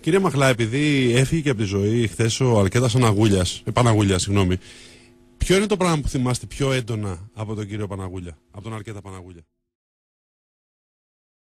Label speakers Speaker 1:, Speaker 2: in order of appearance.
Speaker 1: Κύριε Μαχλά, επειδή έφυγε και από τη ζωή χθες ο Αλκέτας Αναγούλιας, ε, Παναγούλιας,
Speaker 2: συγγνώμη, ποιο είναι το πράγμα που θυμάστε πιο έντονα από τον κύριο Παναγούλια,
Speaker 3: από τον Αρκέτα Παναγούλια.